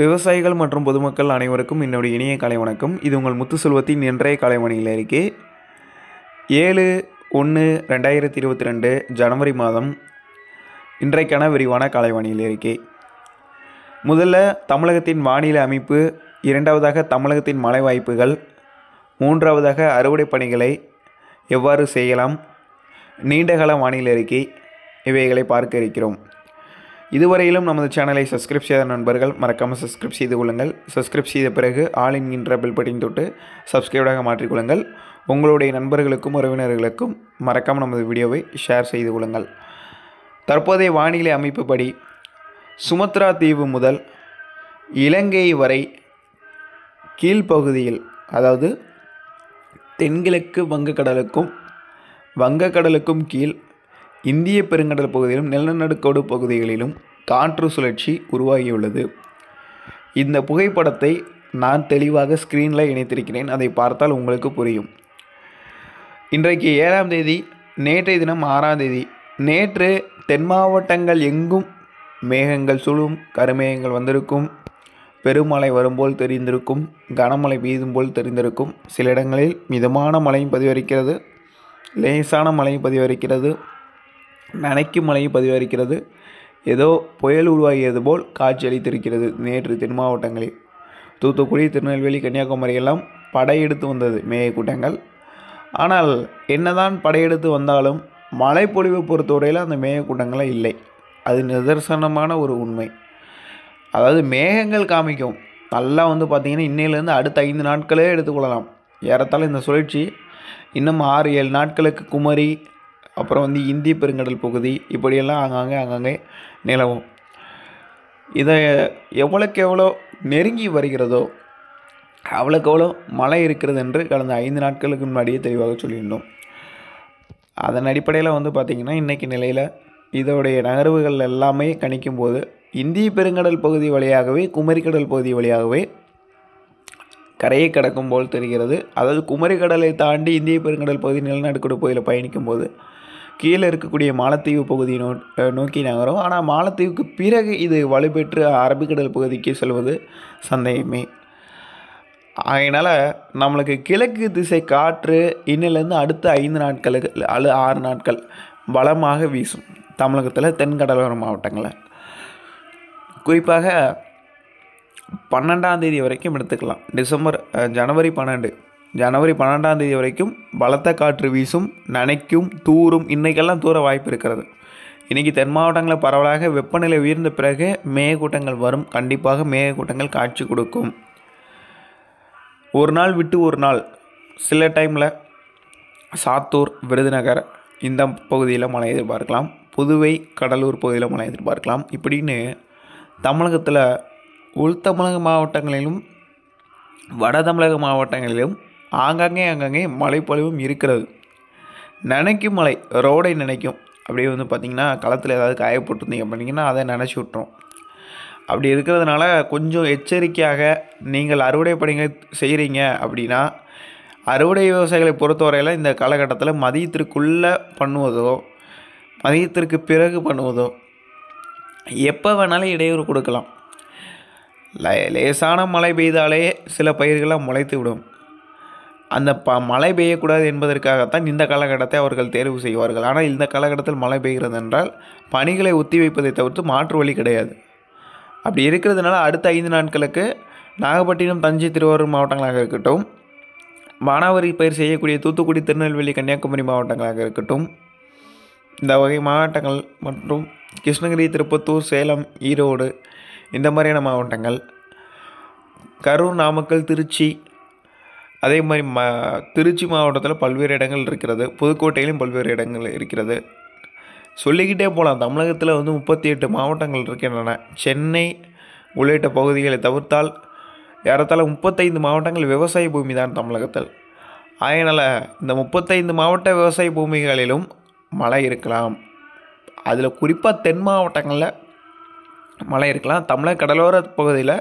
விவசாயிகள் மற்றும் பொதுமக்கள் அனைவருக்கும் என்னுடைய இணைய கலை வணக்கம் இது உங்கள் முத்து இன்றைய கலைமணியில் இருக்கே ஏழு ஒன்று ரெண்டாயிரத்தி இருபத்தி ரெண்டு ஜனவரி மாதம் இன்றைக்கான விரிவான கலைவாணியில் இருக்கே முதல்ல தமிழகத்தின் வானிலை அமைப்பு இரண்டாவதாக தமிழகத்தின் மழை வாய்ப்புகள் மூன்றாவதாக அறுவடை பணிகளை எவ்வாறு செய்யலாம் நீண்டகால வானிலை அறிக்கை இவைகளை பார்க்க இருக்கிறோம் இதுவரையிலும் நமது சேனலை சப்ஸ்கிரைப் செய்த நண்பர்கள் மறக்காமல் சப்ஸ்கிரைப் செய்து கொள்ளுங்கள் சப்ஸ்கிரைப் செய்த பிறகு ஆல் என்கின்ற பெல் பட்டின் தொட்டு சப்ஸ்கிரைபாக மாற்றிக்கொள்ளுங்கள் உங்களுடைய நண்பர்களுக்கும் உறவினர்களுக்கும் மறக்காமல் நமது வீடியோவை ஷேர் செய்து கொள்ளுங்கள் தற்போதைய வானிலை படி சுமத்ரா தீவு முதல் இலங்கை வரை கீழ்ப்பகுதியில் அதாவது தென்கிழக்கு வங்கக்கடலுக்கும் வங்கக்கடலுக்கும் கீழ் இந்திய பெருங்கடல் பகுதியிலும் நிலநடுக்கோடு பகுதிகளிலும் காற்று சுழற்சி உருவாகியுள்ளது இந்த புகைப்படத்தை நான் தெளிவாக ஸ்க்ரீனில் இணைத்திருக்கிறேன் அதை பார்த்தால் உங்களுக்கு புரியும் இன்றைக்கு ஏழாம் தேதி நேற்றைய தினம் ஆறாம் தேதி நேற்று தென் மாவட்டங்கள் எங்கும் மேகங்கள் சுழும் கருமேகங்கள் வந்திருக்கும் பெருமழை வரும்போல் தெரிந்திருக்கும் கனமழை பெய்தும் போல் தெரிந்திருக்கும் சில இடங்களில் மிதமான மழையும் பதிவரிக்கிறது லேசான மழையும் பதிவரிக்கிறது நனைக்கும் மழையும் பதிவாகிறது ஏதோ புயல் உருவாகியது போல் காட்சியளித்திருக்கிறது நேற்று தென் மாவட்டங்களில் தூத்துக்குடி திருநெல்வேலி கன்னியாகுமரி எல்லாம் படையெடுத்து வந்தது மேகக்கூட்டங்கள் ஆனால் என்னதான் படையெடுத்து வந்தாலும் மழைப்பொழிவை பொறுத்தவரையில் அந்த மேகக்கூட்டங்களே இல்லை அது நிதர்சனமான ஒரு உண்மை அதாவது மேகங்கள் காமிக்கும் நல்லா வந்து பார்த்திங்கன்னா இன்னையிலேருந்து அடுத்த ஐந்து நாட்களே எடுத்துக்கொள்ளலாம் ஏறத்தால் இந்த சுழற்சி இன்னும் ஆறு ஏழு நாட்களுக்கு குமரி அப்புறம் வந்து இந்திய பெருங்கடல் பகுதி இப்படியெல்லாம் அங்கங்கே அங்கங்கே நிலவும் இதை எவ்வளோக்கு எவ்வளோ நெருங்கி வருகிறதோ அவ்வளோக்கு எவ்வளோ மழை இருக்கிறது என்று கடந்த ஐந்து நாட்களுக்கு முன்னாடியே தெளிவாக சொல்லியிருந்தோம் அதன் அடிப்படையில் வந்து பார்த்திங்கன்னா இன்றைக்கி நிலையில் இதோடைய நகர்வுகள் எல்லாமே கணிக்கும் போது இந்திய பெருங்கடல் பகுதி வழியாகவே குமரிக்கடல் பகுதி வழியாகவே கரையை கடக்கும் போல் தெரிகிறது அதாவது குமரிக்கடலை தாண்டி இந்திய பெருங்கடல் பகுதி நிலநடுக்கடு பகுதியில் பயணிக்கும் போது கீழே இருக்கக்கூடிய மாலத்தீவு பகுதியை நோ நோக்கி நகரும் ஆனால் மாலத்தீவுக்கு பிறகு இது வலுப்பெற்று அரபிக்கடல் பகுதிக்கு செல்வது சந்தேகமே அதனால் நம்மளுக்கு கிழக்கு திசை காற்று இன்னிலேருந்து அடுத்த ஐந்து நாட்களுக்கு அல்லது ஆறு நாட்கள் பலமாக வீசும் தமிழகத்தில் தென்கடலோர மாவட்டங்களில் குறிப்பாக பன்னெண்டாம் தேதி வரைக்கும் எடுத்துக்கலாம் டிசம்பர் ஜனவரி பன்னெண்டு ஜனவரி பன்னெண்டாம் தேதி வரைக்கும் பலத்த காற்று வீசும் நனைக்கும் தூரும் இன்றைக்கெல்லாம் தூர வாய்ப்பு இருக்கிறது இன்றைக்கி தென் மாவட்டங்களில் பரவலாக வெப்பநிலை உயர்ந்த பிறகு மேகக்கூட்டங்கள் வரும் கண்டிப்பாக மேகக்கூட்டங்கள் காட்சி கொடுக்கும் ஒரு நாள் விட்டு ஒரு நாள் சில டைமில் சாத்தூர் விருதுநகர் இந்த பகுதியில் மழை எதிர்பார்க்கலாம் புதுவை கடலூர் பகுதியில் மழை எதிர்பார்க்கலாம் இப்படின்னு தமிழகத்தில் உள் தமிழக மாவட்டங்களிலும் வட தமிழக மாவட்டங்களிலும் ஆங்காங்கே அங்கங்கே மழைப்பொழிவும் இருக்கிறது நினைக்கும் மழை ரோடை நினைக்கும் அப்படியே வந்து பார்த்திங்கன்னா களத்தில் ஏதாவது காயப்பட்டிருந்தீங்க அப்படிங்கன்னா அதை நினச்சி விட்ரும் அப்படி இருக்கிறதுனால கொஞ்சம் எச்சரிக்கையாக நீங்கள் அறுவடை பணிகள் செய்கிறீங்க அப்படின்னா அறுவடை விவசாயிகளை பொறுத்தவரையில் இந்த காலகட்டத்தில் மதியத்திற்குள்ளே பண்ணுவதோ மதியத்திற்கு பிறகு பண்ணுவதோ எப்போ வேணாலும் இடையூறு கொடுக்கலாம் லேசான மழை பெய்தாலே சில பயிர்கள்லாம் முளைத்து விடும் அந்த ப மழை பெய்யக்கூடாது என்பதற்காகத்தான் இந்த காலகட்டத்தை அவர்கள் தேர்வு செய்வார்கள் ஆனால் இந்த காலகட்டத்தில் மழை பெய்கிறது என்றால் பணிகளை ஒத்தி வைப்பதை தவிர்த்து மாற்று வழி கிடையாது அப்படி இருக்கிறதுனால அடுத்த ஐந்து நாட்களுக்கு நாகப்பட்டினம் தஞ்சை திருவாரூர் மாவட்டங்களாக இருக்கட்டும் மானாவரி பயிர் செய்யக்கூடிய தூத்துக்குடி திருநெல்வேலி கன்னியாகுமரி மாவட்டங்களாக இருக்கட்டும் இந்த வகை மாவட்டங்கள் மற்றும் கிருஷ்ணகிரி திருப்பத்தூர் சேலம் ஈரோடு இந்த மாதிரியான மாவட்டங்கள் கரூர் நாமக்கல் திருச்சி அதே மாதிரி ம திருச்சி மாவட்டத்தில் பல்வேறு இடங்கள் இருக்கிறது புதுக்கோட்டையிலும் பல்வேறு இடங்கள் இருக்கிறது சொல்லிக்கிட்டே போகலாம் தமிழகத்தில் வந்து முப்பத்தி எட்டு மாவட்டங்கள் இருக்கின்றன சென்னை உள்ளிட்ட பகுதிகளை தவிர்த்தால் ஏறத்தாழ முப்பத்தைந்து மாவட்டங்கள் விவசாய பூமி தான் தமிழகத்தில் அதனால் இந்த முப்பத்தைந்து மாவட்ட விவசாய பூமிகளிலும் மழை இருக்கலாம் அதில் குறிப்பாக தென் மாவட்டங்களில் மழை இருக்கலாம் தமிழக கடலோர பகுதியில்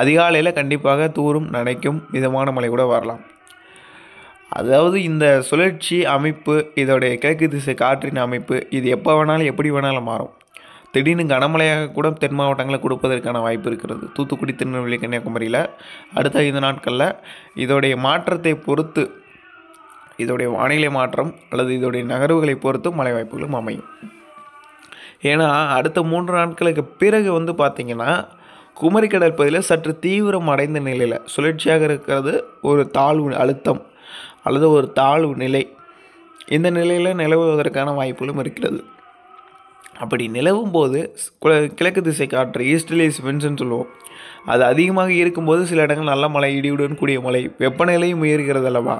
அதிகாலையில் கண்டிப்பாக தூரும் நனைக்கும் மிதமான மழை கூட வரலாம் அதாவது இந்த சுழற்சி அமைப்பு இதோடைய கிழக்கு திசை காற்றின் அமைப்பு இது எப்போ வேணாலும் எப்படி வேணாலும் மாறும் திடீர்னு கனமழையாக கூட தென் மாவட்டங்களை கொடுப்பதற்கான வாய்ப்பு இருக்கிறது தூத்துக்குடி திருநெல்வேலி கன்னியாகுமரியில் அடுத்த ஐந்து நாட்களில் இதோடைய மாற்றத்தை பொறுத்து இதோடைய வானிலை மாற்றம் அல்லது இதோடைய நகர்வுகளை பொறுத்து மழை வாய்ப்புகளும் அமையும் ஏன்னா அடுத்த மூன்று நாட்களுக்கு பிறகு வந்து பார்த்திங்கன்னா கடல் பகுதியில் சற்று தீவிரம் அடைந்த நிலையில் சுழற்சியாக இருக்கிறது ஒரு தாழ்வு அழுத்தம் அல்லது ஒரு தாழ்வு நிலை இந்த நிலையில் நிலவுவதற்கான வாய்ப்புகளும் இருக்கிறது அப்படி நிலவும் போது கிழக்கு திசை காற்று ஈஸ்டர்லி விண்ட்ஸ்ன்னு சொல்லுவோம் அது அதிகமாக இருக்கும்போது சில இடங்கள் நல்ல மழை இடியுடன் கூடிய மழை வெப்பநிலையும் உயர்கிறது அல்லவா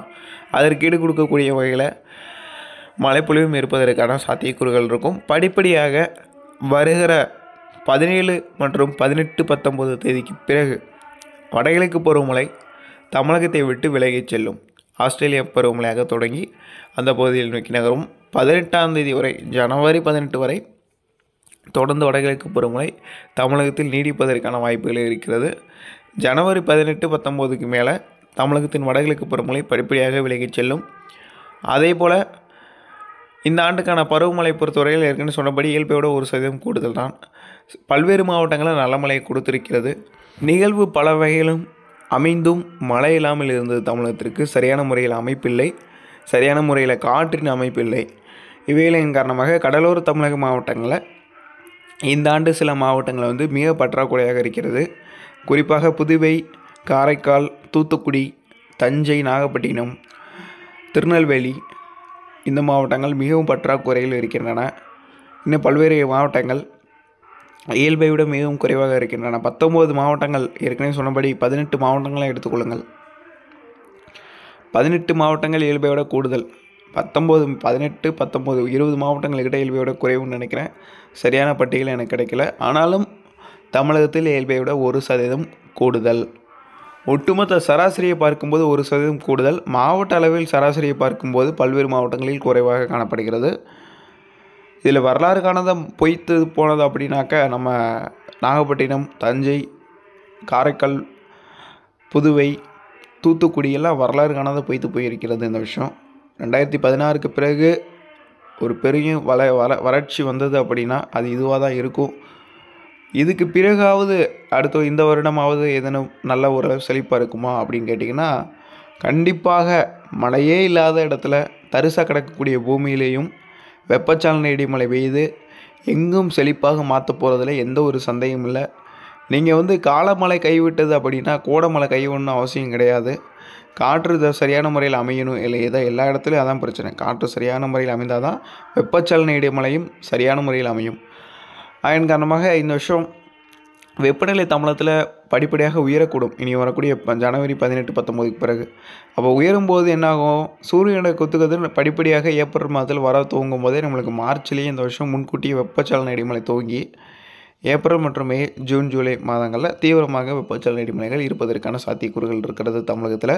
அதற்கு ஈடு கொடுக்கக்கூடிய வகையில் மழைப்பொழிவும் இருப்பதற்கான சாத்தியக்கூறுகள் இருக்கும் படிப்படியாக வருகிற பதினேழு மற்றும் பதினெட்டு பத்தொன்பது தேதிக்கு பிறகு வடகிழக்கு பருவமழை தமிழகத்தை விட்டு விலகிச் செல்லும் ஆஸ்திரேலிய பருவமழையாக தொடங்கி அந்த பகுதியில் நோக்கி நகரும் பதினெட்டாம் தேதி வரை ஜனவரி பதினெட்டு வரை தொடர்ந்து வடகிழக்கு பருவமழை தமிழகத்தில் நீடிப்பதற்கான வாய்ப்புகள் இருக்கிறது ஜனவரி பதினெட்டு பத்தொம்போதுக்கு மேலே தமிழகத்தின் வடகிழக்கு பருவமழை படிப்படியாக விலகிச் செல்லும் அதே போல் இந்த ஆண்டுக்கான பருவமழை பொறுத்தவரையில் ஏற்கனவே சொன்னபடி இயல்பையோட ஒரு சதவீதம் கூடுதல் தான் பல்வேறு நல்ல மழையை கொடுத்திருக்கிறது நிகழ்வு பல வகையிலும் அமைந்தும் மழை இல்லாமல் இருந்தது தமிழகத்திற்கு சரியான முறையில் அமைப்பில்லை சரியான முறையில் காற்றின் அமைப்பில்லை இவைகளின் காரணமாக கடலோர தமிழக மாவட்டங்களில் இந்த ஆண்டு சில மாவட்டங்கள் வந்து மிக பற்றாக்குறையாக இருக்கிறது குறிப்பாக புதுவை காரைக்கால் தூத்துக்குடி தஞ்சை நாகப்பட்டினம் திருநெல்வேலி இந்த மாவட்டங்கள் மிகவும் பற்றாக்குறையில் இருக்கின்றன இன்னும் பல்வேறு மாவட்டங்கள் இயல்பை விட மிகவும் குறைவாக இருக்கின்றன பத்தொம்போது மாவட்டங்கள் ஏற்கனவே சொன்னபடி பதினெட்டு மாவட்டங்களை எடுத்துக்கொள்ளுங்கள் பதினெட்டு மாவட்டங்கள் இயல்பை விட கூடுதல் பத்தொம்போது பதினெட்டு பத்தொம்போது இருபது மாவட்டங்கள்கிட்ட இயல்பை விட குறைவுன்னு நினைக்கிறேன் சரியான பட்டியல் எனக்கு கிடைக்கல ஆனாலும் தமிழகத்தில் இயல்பை விட ஒரு சதவீதம் கூடுதல் ஒட்டுமொத்த சராசரியை பார்க்கும்போது ஒரு சதவீதம் கூடுதல் மாவட்ட அளவில் சராசரியை பார்க்கும்போது பல்வேறு மாவட்டங்களில் குறைவாக காணப்படுகிறது இதில் வரலாறு காணாத பொய்த்து போனது அப்படின்னாக்கா நம்ம நாகப்பட்டினம் தஞ்சை காரைக்கால் புதுவை தூத்துக்குடி எல்லாம் வரலாறு காணாத பொய்த்து போயிருக்கிறது இந்த விஷயம் ரெண்டாயிரத்தி பதினாறுக்கு பிறகு ஒரு பெரிய வள வள வறட்சி வந்தது அப்படின்னா அது இதுவாக தான் இருக்கும் இதுக்கு பிறகாவது அடுத்த இந்த வருடமாவது ஏதேனும் நல்ல ஒரு செழிப்பாக இருக்குமா அப்படின்னு கேட்டிங்கன்னா கண்டிப்பாக மழையே இல்லாத இடத்துல தரிசாக கிடக்கக்கூடிய பூமியிலேயும் வெப்பச்சலன இடிமலை பெய்யுது எங்கும் செழிப்பாக மாற்ற போகிறதுல எந்த ஒரு சந்தேகம் இல்லை நீங்கள் வந்து காலமழை கைவிட்டது அப்படின்னா கோடமழை கைவிடணும் அவசியம் கிடையாது காற்று சரியான முறையில் அமையணும் இல்லை எதோ எல்லா இடத்துலையும் அதான் பிரச்சனை காற்று சரியான முறையில் அமைந்தால் தான் வெப்பச்சலன இடைமலையும் சரியான முறையில் அமையும் அதன் காரணமாக இந்த வருஷம் வெப்பநிலை தமிழத்தில் படிப்படியாக உயரக்கூடும் இனி வரக்கூடிய ஜனவரி பதினெட்டு பத்தொம்போதுக்கு பிறகு அப்போ உயரும்போது என்னாகும் சூரியனை கொத்துக்கிறது படிப்படியாக ஏப்ரல் மாதத்தில் வர துவங்கும் போதே நம்மளுக்கு மார்ச்லேயே இந்த வருஷம் முன்கூட்டியே வெப்பச்சலன இடிமலை துவங்கி ஏப்ரல் மற்றும் மே ஜூன் ஜூலை மாதங்களில் தீவிரமாக வெப்பச்சலன இடிமலைகள் இருப்பதற்கான சாத்தியக்கூறுகள் இருக்கிறது தமிழகத்தில்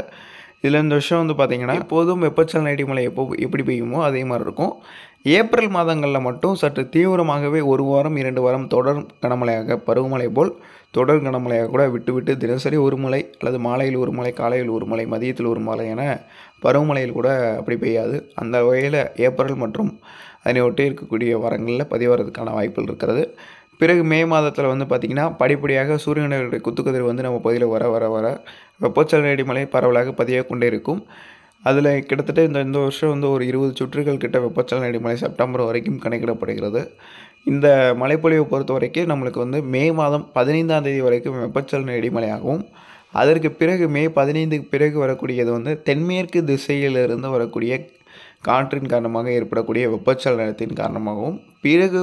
இதில் இந்த வருஷம் வந்து பார்த்திங்கன்னா எப்போதும் வெப்பச்சலன இடிமலை எப்போ எப்படி பெய்யுமோ அதே மாதிரி இருக்கும் ஏப்ரல் மாதங்களில் மட்டும் சற்று தீவிரமாகவே ஒரு வாரம் இரண்டு வாரம் தொடர் கனமழையாக பருவமழை போல் தொடர் கனமழையாக கூட விட்டுவிட்டு தினசரி ஒரு மலை அல்லது மாலையில் ஒரு மலை காலையில் ஒரு மலை மதியத்தில் ஒரு மலை என பருவமழையில் கூட அப்படி பெய்யாது அந்த வகையில் ஏப்ரல் மற்றும் அதனை ஒட்டி இருக்கக்கூடிய வாரங்களில் பதிவாகிறதுக்கான வாய்ப்புகள் இருக்கிறது பிறகு மே மாதத்தில் வந்து பார்த்திங்கன்னா படிப்படியாக சூரியனுடைய குத்துக்கதிர் வந்து நம்ம பகுதியில் வர வர வர வெப்பச்சலனடி மழை பரவலாக பதியக்கொண்டே இருக்கும் அதில் கிட்டத்தட்ட இந்த இந்த வருஷம் வந்து ஒரு இருபது சுற்றுகள் கிட்ட வெப்பச்சலன அடிமலை செப்டம்பர் வரைக்கும் கணக்கிடப்படுகிறது இந்த மழைப்பொழிவை பொறுத்த வரைக்கும் நம்மளுக்கு வந்து மே மாதம் பதினைந்தாம் தேதி வரைக்கும் வெப்பச்சலன இடைமலையாகவும் அதற்கு பிறகு மே பதினைந்துக்கு பிறகு வரக்கூடியது வந்து தென்மேற்கு திசையிலிருந்து வரக்கூடிய காற்றின் காரணமாக ஏற்படக்கூடிய வெப்பச்சலனத்தின் காரணமாகவும் பிறகு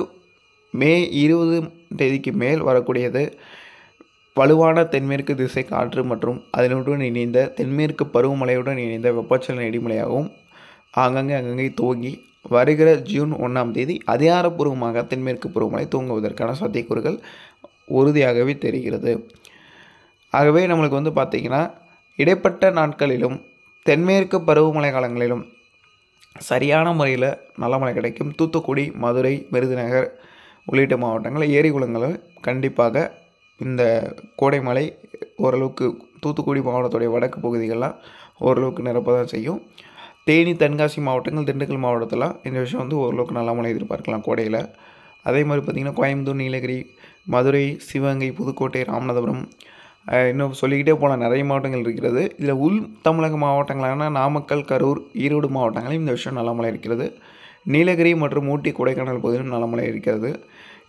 மே இருபது தேதிக்கு மேல் வரக்கூடியது வலுவான தென்மேற்கு திசை காற்று மற்றும் அதனுடன் இணைந்த தென்மேற்கு பருவமழையுடன் இணைந்த வெப்பச்சலன இடிமலையாகவும் ஆங்கங்கே அங்கங்கே துவங்கி வருகிற ஜூன் ஒன்றாம் தேதி அதிகாரப்பூர்வமாக தென்மேற்கு பருவமழை தூங்குவதற்கான சாத்தியக்கூறுகள் உறுதியாகவே தெரிகிறது ஆகவே நம்மளுக்கு வந்து பார்த்திங்கன்னா இடைப்பட்ட நாட்களிலும் தென்மேற்கு பருவமழை காலங்களிலும் சரியான முறையில் நல்ல மழை கிடைக்கும் தூத்துக்குடி மதுரை விருதுநகர் உள்ளிட்ட மாவட்டங்கள் ஏரி குளங்களும் கண்டிப்பாக இந்த கோடைமலை ஓரளவுக்கு தூத்துக்குடி மாவட்டத்துடைய வடக்கு பகுதிகளெலாம் ஓரளவுக்கு நிரப்ப தான் செய்யும் தேனி தென்காசி மாவட்டங்கள் திண்டுக்கல் மாவட்டத்தெலாம் இந்த விஷயம் வந்து ஓரளவுக்கு நல்லா மழை எதிர்பார்க்கலாம் கோடையில் அதே மாதிரி பார்த்திங்கன்னா கோயம்புத்தூர் நீலகிரி மதுரை சிவகங்கை புதுக்கோட்டை ராமநாதபுரம் இன்னும் சொல்லிக்கிட்டே போன நிறைய மாவட்டங்கள் இருக்கிறது இதில் உள் தமிழக மாவட்டங்களான நாமக்கல் கரூர் ஈரோடு மாவட்டங்களையும் இந்த விஷயம் நல்ல மழை இருக்கிறது நீலகிரி மற்றும் ஊட்டி கொடைக்கானல் பகுதியிலும் நல்ல இருக்கிறது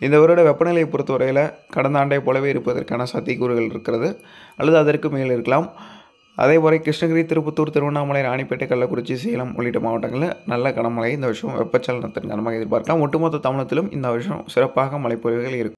இந்த வருட வெப்பநிலையை பொறுத்தவரையில் கடந்த ஆண்டை போலவே இருப்பதற்கான சாத்தியக்கூறுகள் இருக்கிறது அல்லது அதற்கு மேல் இருக்கலாம் அதேபோல கிருஷ்ணகிரி திருப்பத்தூர் திருவண்ணாமலை ராணிப்பேட்டை கள்ளக்குறிச்சி சேலம் உள்ளிட்ட மாவட்டங்களில் நல்ல கனமழை இந்த வருஷம் வெப்பச்சலனத்தின் கனமாக எதிர்பார்க்கலாம் ஒட்டுமொத்த தமிழத்திலும் இந்த வருஷம் சிறப்பாக மழைப்பொழிவுகள் இருக்கும்